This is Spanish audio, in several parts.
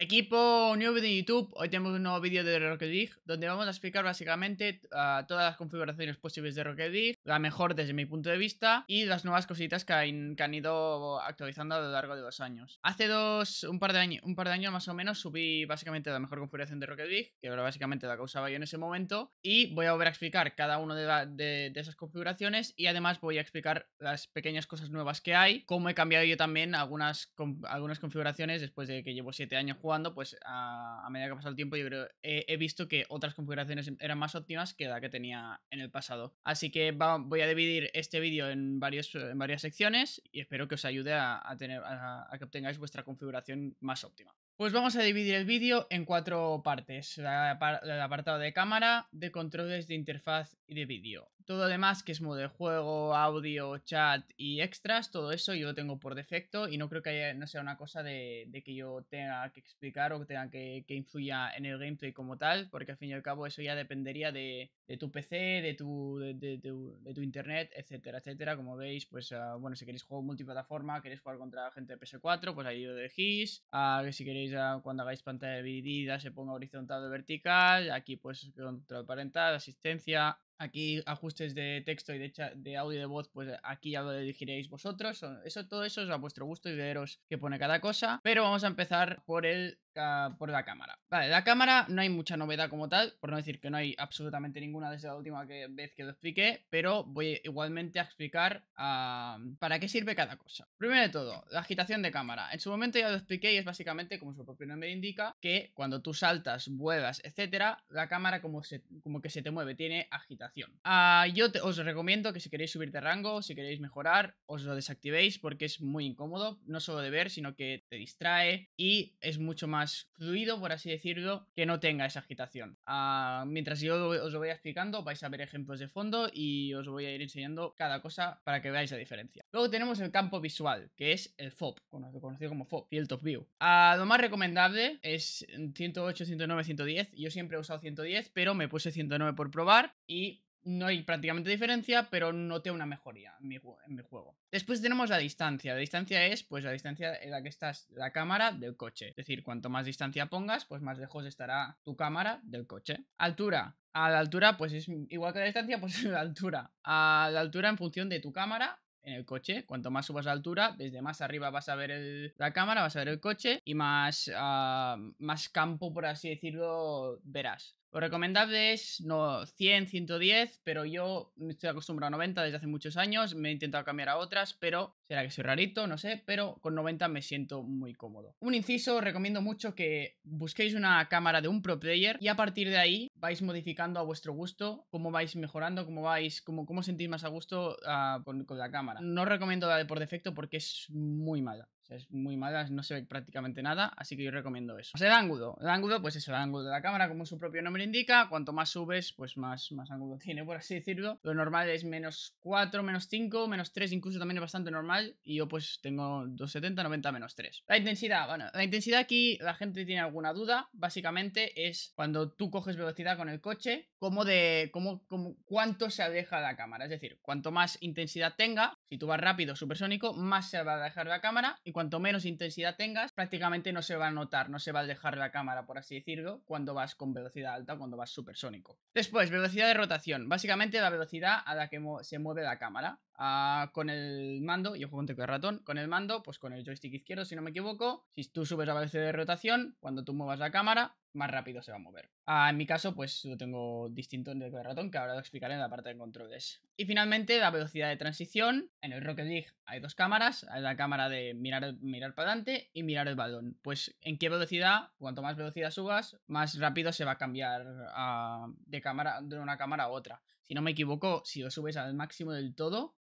Equipo nuevo de YouTube, hoy tenemos un nuevo vídeo de Rocket League donde vamos a explicar básicamente ah, todas las configuraciones posibles de Rocket League, la mejor desde mi punto de vista y las nuevas cositas que, han, ido actualizando a lo largo de los años. Hace dos, un par, de un par de años más o menos subí básicamente la mejor configuración de Rocket League, que era básicamente la que usaba yo en ese momento y voy a volver a explicar cada una de, esas configuraciones y además voy a explicar las pequeñas cosas nuevas que hay, cómo he cambiado yo también algunas, algunas configuraciones después de que llevo 7 años jugando cuando pues a, medida que pasado el tiempo, yo he, visto que otras configuraciones em, eran más óptimas que la que tenía en el pasado. Así que voy a dividir este vídeo en, eh, en varias secciones y espero que os ayude a, tener, a que obtengáis vuestra configuración más óptima. Pues vamos a dividir el vídeo en cuatro partes. El apartado de cámara, de controles de interfaz y de vídeo. Todo lo demás, que es modo de juego, audio, chat y extras, todo eso yo lo tengo por defecto y no creo que haya, no sea una cosa de, que yo tenga que explicar o que tenga que, que, influya en el gameplay como tal, porque al fin y al cabo eso ya dependería de, de tu PC, de tu, de tu, internet, etcétera, etcétera. Como veis, pues ah, bueno, si queréis juego multiplataforma, queréis jugar contra gente de PS4, pues ahí lo elegís. Ah, si queréis cuando hagáis pantalla dividida, se ponga horizontal o vertical, aquí pues control parental, asistencia, aquí ajustes de texto y de, de audio de voz, pues aquí ya lo dirigiréis vosotros, eso, todo eso es a vuestro gusto y veros que pone cada cosa, pero vamos a empezar por el Ah, por la cámara. Vale, la cámara no hay mucha novedad como tal, por no decir que no hay absolutamente ninguna desde la última vez que lo expliqué, pero voy igualmente a explicar para qué sirve cada cosa. Primero de todo, la agitación de cámara. En su momento ya lo expliqué y es básicamente, como su propio nombre indica, que cuando tú saltas, vuelas, etcétera, la cámara como, como que se te mueve, tiene agitación. Ah, yo os recomiendo que si queréis subir de rango, si queréis mejorar, os lo desactivéis porque es muy incómodo, no solo de ver, sino que te distrae y es mucho más fluido, por así decirlo, que no tenga esa agitación. Ah, mientras yo os lo voy explicando, vais a ver ejemplos de fondo y os voy a ir enseñando cada cosa para que veáis la diferencia. Luego tenemos el campo visual, que es el FOB, conocido como y el Top View. Ah, lo más recomendable es 108, 109, 110. Yo siempre he usado 110, pero me puse 109 por probar y no hay prácticamente diferencia, pero noté una mejoría en mi, juego. Después tenemos la distancia. La distancia es, pues, la distancia en la que estás la cámara del coche. Es decir, cuanto más distancia pongas, pues más lejos estará tu cámara del coche. Altura. A la altura, pues es igual que la distancia, pues la altura. A la altura en función de tu cámara en el coche. Cuanto más subas la altura, desde más arriba vas a ver la cámara, vas a ver el coche y más, ah, más campo, por así decirlo, verás. Lo recomendable es no, 100, 110, pero yo estoy acostumbrado a 90 desde hace muchos años, me he intentado cambiar a otras, pero será que soy rarito, no sé, pero con 90 me siento muy cómodo. Un inciso, recomiendo mucho que busquéis una cámara de un pro player y a partir de ahí vais modificando a vuestro gusto, cómo vais mejorando, cómo vais, cómo, cómo sentís más a gusto ah, con, la cámara. No recomiendo darle por defecto porque es muy mala es muy mala, no se ve prácticamente nada, así que yo recomiendo eso. O pues sea, el ángulo, el ángulo, pues eso, el ángulo de la cámara, como su propio nombre indica, cuanto más subes, pues más, más ángulo tiene, por así decirlo. Lo normal es menos 4, menos 5, menos 3, incluso también es bastante normal, y yo pues tengo 270, 90, menos 3. La intensidad, bueno, la intensidad aquí la gente tiene alguna duda, básicamente es cuando tú coges velocidad con el coche, como de, cómo cuánto se aleja la cámara, es decir, cuanto más intensidad tenga, si tú vas rápido, supersónico, más se va a dejar la cámara y cuanto menos intensidad tengas, prácticamente no se va a notar, no se va a dejar la cámara, por así decirlo, cuando vas con velocidad alta o cuando vas supersónico. Después, velocidad de rotación, básicamente la velocidad a la que se mueve la cámara. Ah, con el mando, yo juego con teclado ratón, con el mando, pues con el joystick izquierdo, si no me equivoco, si tú subes la velocidad de rotación, cuando tú muevas la cámara, más rápido se va a mover. Ah, en mi caso, pues lo tengo distinto en el de ratón, que ahora lo explicaré en la parte de controles. Y finalmente, la velocidad de transición. En el Rocket League hay dos cámaras, hay la cámara de mirar, mirar para adelante y mirar el balón. Pues en qué velocidad, cuanto más velocidad subas, más rápido se va a cambiar ah, de, cámara, de una cámara a otra si no me equivoco, si lo subes al máximo del todo,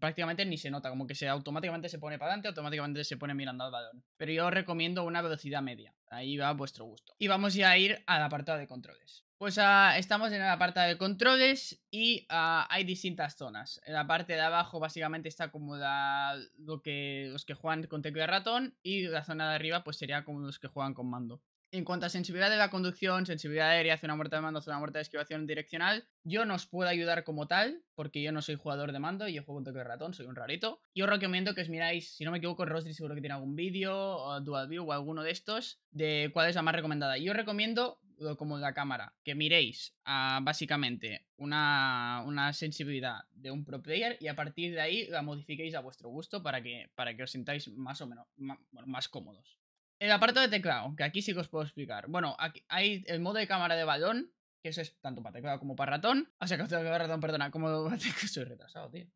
prácticamente ni se nota, como que se automáticamente se pone para adelante, automáticamente se pone mirando al balón. Pero yo os recomiendo una velocidad media, ahí va a vuestro gusto. Y vamos ya a ir al apartado de controles. Pues ah, estamos en la parte de controles y ah, hay distintas zonas. En la parte de abajo básicamente está como lo que, los que juegan con tecla ratón y la zona de arriba pues sería como los que juegan con mando en cuanto a sensibilidad de la conducción, sensibilidad aérea, una muerte de mando, una muerte de esquivación direccional, yo no os puedo ayudar como tal, porque yo no soy jugador de mando y yo juego un toque de ratón, soy un rarito. Yo os recomiendo que os miráis, si no me equivoco, Rostri seguro que tiene algún vídeo, o View o alguno de estos, de cuál es la más recomendada. Yo os recomiendo como la cámara, que miréis básicamente una, sensibilidad de un pro player y a partir de ahí la modifiquéis a vuestro gusto para que, para que os sintáis más o menos bueno, más cómodos. El apartado de teclado, que aquí sí que os puedo explicar. Bueno, aquí hay el modo de cámara de balón, que eso es tanto para teclado como para ratón. O sea, que de ratón, perdona, como soy retrasado, tío.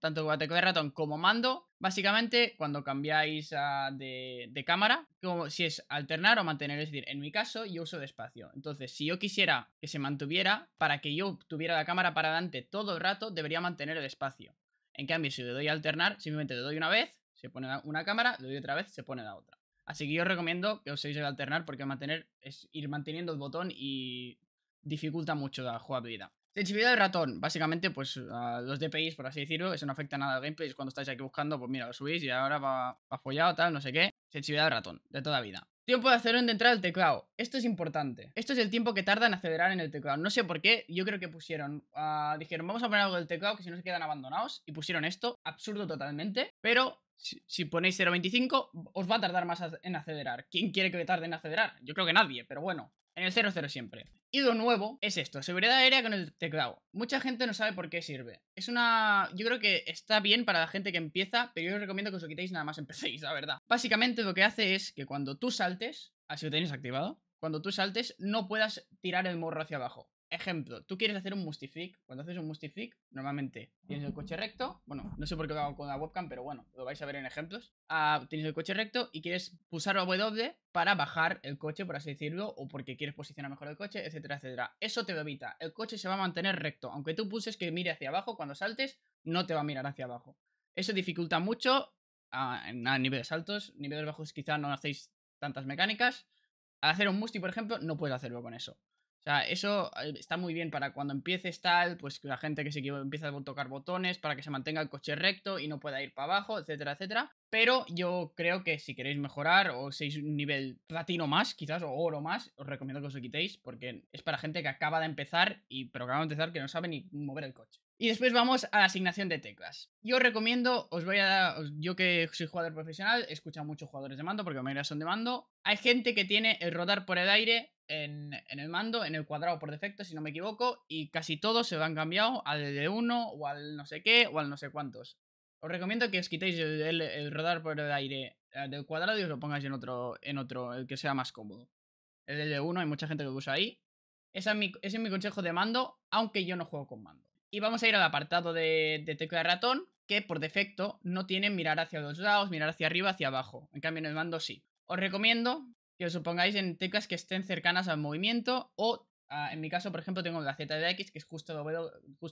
tanto para teclado de ratón como mando. Básicamente, cuando cambiáis de, cámara, como si es alternar o mantener, es decir, en mi caso, yo uso despacio. Entonces, si yo quisiera que se mantuviera, para que yo tuviera la cámara para adelante todo el rato, debería mantener el espacio. En cambio, si le doy a alternar, simplemente le doy una vez, se pone una cámara, le doy otra vez, se pone la otra. Así que yo os recomiendo que os a alternar porque mantener es ir manteniendo el botón y dificulta mucho la jugabilidad. Sensibilidad del ratón, básicamente, pues ah, los DPIs, por así decirlo, eso no afecta nada al gameplay. Cuando estáis aquí buscando, pues mira, lo subís y ahora va, va follado, tal, no sé qué. Sensibilidad del ratón, de toda vida. Tiempo de hacer de entrada al teclado. Esto es importante. Esto es el tiempo que tarda en acelerar en el teclado. No sé por qué, yo creo que pusieron. Ah, dijeron, vamos a poner algo del teclado que si no se quedan abandonados. Y pusieron esto, absurdo totalmente. Pero si, ponéis 0.25, os va a tardar más en acelerar. ¿Quién quiere que tarde en acelerar? Yo creo que nadie, pero bueno. En el 00 siempre. Y lo nuevo es esto, seguridad aérea con el teclado. Mucha gente no sabe por qué sirve. Es una... Yo creo que está bien para la gente que empieza, pero yo os recomiendo que os lo quitéis nada más empecéis, la verdad. Básicamente lo que hace es que cuando tú saltes, así lo tenéis activado, cuando tú saltes no puedas tirar el morro hacia abajo. Ejemplo, tú quieres hacer un mustific. Cuando haces un mustific, normalmente tienes el coche recto. Bueno, no sé por qué lo hago con la webcam, pero bueno, lo vais a ver en ejemplos. Ah, tienes el coche recto y quieres pulsar la W para bajar el coche, por así decirlo, o porque quieres posicionar mejor el coche, etcétera, etcétera. Eso te lo evita. El coche se va a mantener recto. Aunque tú pulses que mire hacia abajo, cuando saltes, no te va a mirar hacia abajo. Eso dificulta mucho a, ah, a niveles altos. Niveles bajos quizá no hacéis tantas mecánicas. Al hacer un musti, por ejemplo, no puedes hacerlo con eso. O sea, eso eh, está muy bien para cuando empieces tal, pues que la gente que se empieza a tocar botones para que se mantenga el coche recto y no pueda ir para abajo, etcétera, etcétera. Pero yo creo que si queréis mejorar o seis un nivel platino más, quizás, o oro más, os recomiendo que os lo quitéis porque es para gente que acaba de empezar y pero acaba de empezar que no sabe ni mover el coche. Y después vamos a la asignación de teclas. Yo os recomiendo, os voy a dar, yo que soy jugador profesional, he escuchado muchos jugadores de mando, porque la mayoría son de mando. Hay gente que tiene el rodar por el aire en, el mando, en el cuadrado por defecto, si no me equivoco, y casi todos se lo han cambiado al dd 1 o al no sé qué o al no sé cuántos. Os recomiendo que os quitéis el, rodar por el aire eh, del cuadrado y os lo pongáis en otro, en otro, el que sea más cómodo. El dd 1 hay mucha gente que lo usa ahí. ese es mi consejo de mando, aunque yo no juego con mando. Y vamos a ir al apartado de, tecla de ratón, que por defecto no tienen mirar hacia los lados, mirar hacia arriba, hacia abajo. En cambio, en el mando sí. Os recomiendo que os pongáis en teclas que estén cercanas al movimiento o, ah, en mi caso, por ejemplo, tengo la Z de X, que es justo,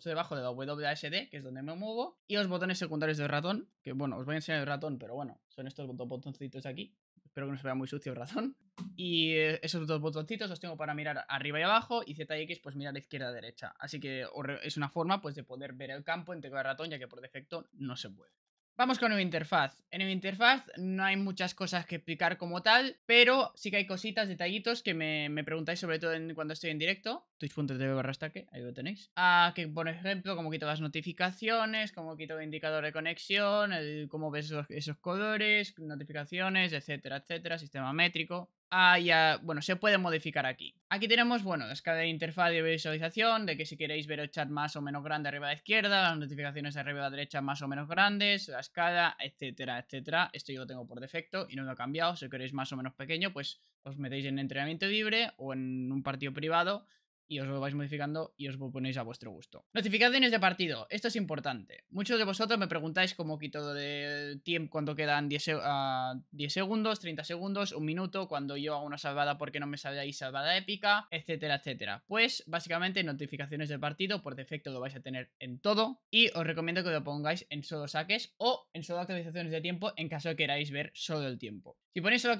debajo de la WSD, que es donde me muevo, y los botones secundarios del ratón, que bueno, os voy a enseñar el ratón, pero bueno, son estos botoncitos aquí, espero que no se vea muy sucio razón. Y eh, esos dos botoncitos los tengo para mirar arriba y abajo y Z X pues mirar izquierda a derecha. Así que es una forma pues de poder ver el campo en cada ratón ya que por defecto no se puede. Vamos con nueva interfaz. En nueva interfaz no hay muchas cosas que explicar como tal, pero sí que hay cositas, detallitos que me, preguntáis sobre todo cuando estoy en directo. Twitch.tv barra ahí lo tenéis. Ah, que por ejemplo, cómo quito las notificaciones, cómo quito el indicador de conexión, cómo ves esos, esos colores, notificaciones, etcétera, etcétera, sistema métrico. Ah, bueno, se puede modificar aquí. Aquí tenemos, bueno, la escala de interfaz de visualización, de que si queréis ver el chat más o menos grande arriba a la izquierda, las notificaciones arriba a la derecha más o menos grandes, la escala, etcétera, etcétera. Esto yo lo tengo por defecto y no lo he cambiado. Si queréis más o menos pequeño, pues os metéis en entrenamiento libre o en un partido privado y os lo vais modificando y os lo ponéis a vuestro gusto. Notificaciones de partido, esto es importante. Muchos de vosotros me preguntáis cómo quito de tiempo cuando quedan 10, ah, segundos, 30 segundos, un minuto, cuando yo hago una salvada porque no me sale salvada épica, etcétera, etcétera. Pues básicamente notificaciones de partido, por defecto lo vais a tener en todo y os recomiendo que lo pongáis en solo saques o en solo actualizaciones de tiempo en caso de queráis ver solo el tiempo. Si ponéis solo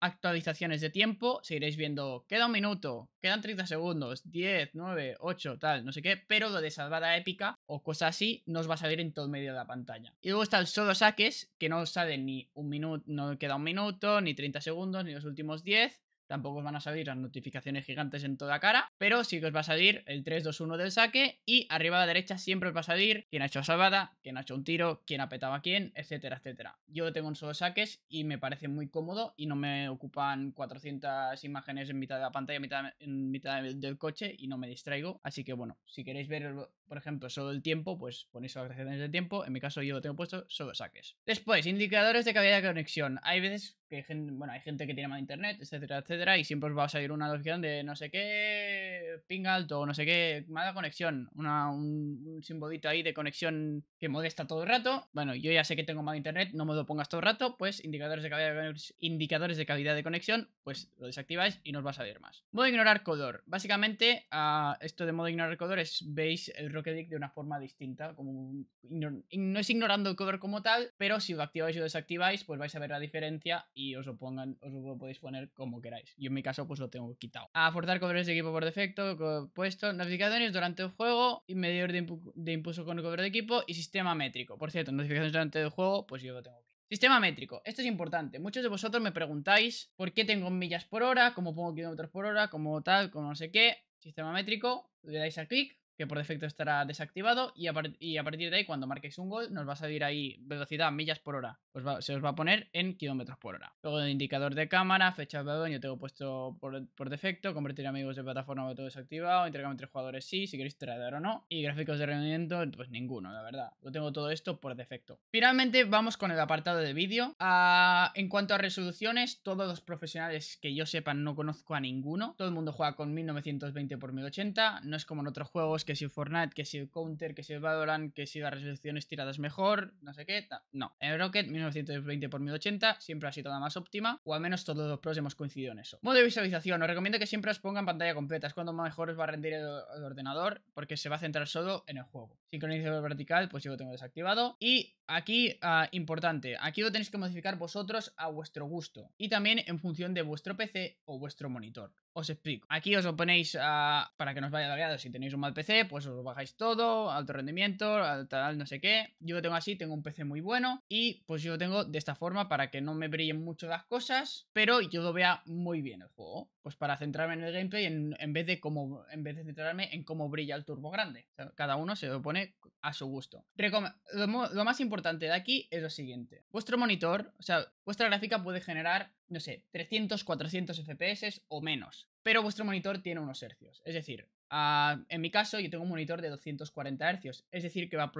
actualizaciones de tiempo, seguiréis viendo, queda un minuto, quedan 30 segundos, 10, 9, 8, tal, no sé qué, pero lo de salvada épica o cosas así nos va a salir en todo medio de la pantalla. Y luego está el solo saques, que no os sale ni un minuto, no queda un minuto, ni 30 segundos, ni los últimos 10, tampoco os van a salir las notificaciones gigantes en toda cara, pero sí que os va a salir el 3-2-1 del saque y arriba a la derecha siempre os va a salir quién ha hecho salvada, quién ha hecho un tiro, quién ha petado a quién, etcétera, etcétera. Yo tengo un solo saques y me parece muy cómodo y no me ocupan 400 imágenes en mitad de la pantalla, en mitad, del coche y no me distraigo, así que bueno, si queréis ver por ejemplo, solo el tiempo, pues ponéis las acciones de tiempo. En mi caso yo lo tengo puesto, solo saques. Después, indicadores de calidad de conexión. Hay veces que hay gente, bueno, hay gente que tiene mal internet, etcétera, etcétera, y siempre os va a salir una opción de no sé qué ping alto o no sé qué mala conexión, un, simbolito ahí de conexión que modesta todo el rato. Bueno, yo ya sé que tengo mal internet, no me lo pongas todo el rato, pues indicadores de calidad de conexión, indicadores de calidad de conexión, pues lo desactiváis y no os va a salir más. Modo ignorar codor Básicamente, a ah, esto de modo ignorar codor es veis el que de una forma distinta, como no es ignorando el cover como tal, pero si lo activáis o desactiváis, pues vais a ver la diferencia y os lo os podéis poner como queráis. Yo en mi caso pues lo tengo quitado. A forzar covers de equipo por defecto, puesto notificaciones durante el juego y medidor de, impulso con el cover de equipo y sistema métrico. Por cierto, notificaciones durante el juego, pues yo lo tengo Sistema métrico. Esto es importante. Muchos de vosotros me preguntáis por qué tengo millas por hora, cómo pongo kilómetros por hora, cómo tal, cómo no sé qué. Sistema métrico, le dais a clic que por defecto estará desactivado y a, partir de ahí cuando marquéis un gol nos va a salir ahí velocidad millas por hora, pues se os va a poner en kilómetros por hora. Luego el indicador de cámara, fecha de yo tengo puesto por, defecto, convertir amigos de plataforma todo desactivado, intercambio entre jugadores sí, si queréis traer o no, y gráficos de rendimiento pues ninguno, la verdad. Lo tengo todo esto por defecto. Finalmente vamos con el apartado de vídeo. Ah, en cuanto a resoluciones, todos los profesionales que yo sepan no conozco a ninguno. Todo el mundo juega con 1920 x 1080, no es como en otros juegos que si Fortnite, que si el Counter, que si Valorant, que si las resoluciones tiradas mejor, no sé qué. No. En Rocket 1920x1080 siempre ha sido la más óptima, o al menos todos los pros hemos coincidido en eso. Modo de visualización, os recomiendo que siempre os pongan pantalla completa, es cuando mejor os va a rendir el, ordenador, porque se va a centrar solo en el juego. Sincronización vertical, pues yo lo tengo desactivado. Y aquí, ah, importante, aquí lo tenéis que modificar vosotros a vuestro gusto, y también en función de vuestro PC o vuestro monitor. Os explico. Aquí os lo ponéis ah, para que nos vaya lagueado si tenéis un mal PC, pues os bajáis todo, alto rendimiento, tal, no sé qué. Yo lo tengo así, tengo un PC muy bueno y pues yo lo tengo de esta forma para que no me brillen mucho las cosas, pero yo lo vea muy bien el juego. Pues para centrarme en el gameplay en, en vez, de como, en vez de centrarme en cómo brilla el turbo grande. cada uno se lo pone a su gusto. lo, lo más importante de aquí es lo siguiente. Vuestro monitor, o sea, vuestra gráfica puede generar no sé, 300, 400 FPS o menos. Pero vuestro monitor tiene unos hercios. Es decir, Ah, en mi caso, yo tengo un monitor de 240 hercios, es decir, que va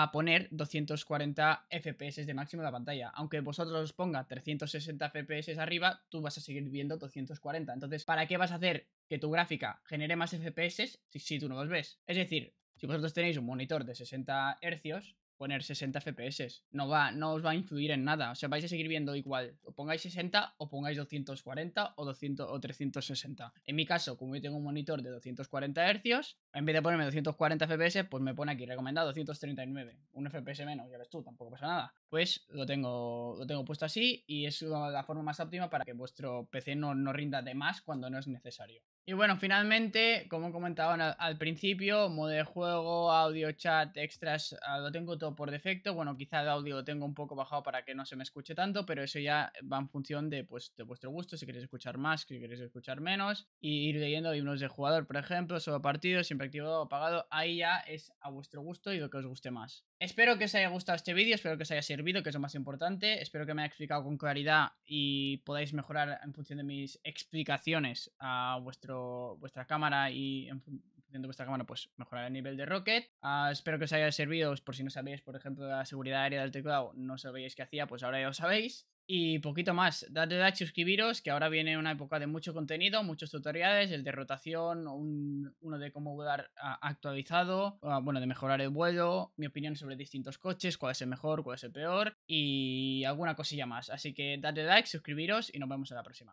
a, poner 240 FPS de máximo de la pantalla. Aunque vosotros os ponga 360 FPS arriba, tú vas a seguir viendo 240. Entonces, ¿para qué vas a hacer que tu gráfica genere más FPS si, si tú no los ves? Es decir, si vosotros tenéis un monitor de 60 hercios, poner 60 FPS. No, va, no os va a influir en nada. O sea, vais a seguir viendo igual. O pongáis 60 o pongáis 240 o, 200, o 360. En mi caso, como yo tengo un monitor de 240 Hz, en vez de ponerme 240 FPS, pues me pone aquí recomendado 239. Un FPS menos, ya ves tú, tampoco pasa nada. Pues lo tengo, lo tengo puesto así y es la forma más óptima para que vuestro PC no, no rinda de más cuando no es necesario. Y bueno, finalmente, como comentaban al principio, modo de juego, audio, chat, extras, ah, lo tengo todo por defecto. Bueno, quizá el audio lo tengo un poco bajado para que no se me escuche tanto, pero eso ya va en función de, pues, de vuestro gusto, si queréis escuchar más, si queréis escuchar menos. Y ir leyendo libros de jugador, por ejemplo, solo partidos, siempre activado o apagado, ahí ya es a vuestro gusto y lo que os guste más. Espero que os haya gustado este vídeo, espero que os haya servido, que es lo más importante, espero que me haya explicado con claridad y podáis mejorar en función de mis explicaciones a vuestro, vuestra cámara y en función de vuestra cámara pues mejorar el nivel de Rocket. Ah, espero que os haya servido, pues, por si no sabéis, por ejemplo, la seguridad aérea del teclado, no sabéis qué hacía, pues ahora ya lo sabéis. Y poquito más, dadle like, suscribiros, que ahora viene una época de mucho contenido, muchos tutoriales, el de rotación, uno de cómo volar actualizado, ah, bueno, de mejorar el vuelo, mi opinión sobre distintos coches, cuál es el mejor, cuál es el peor y alguna cosilla más. Así que dadle like, suscribiros y nos vemos en la próxima.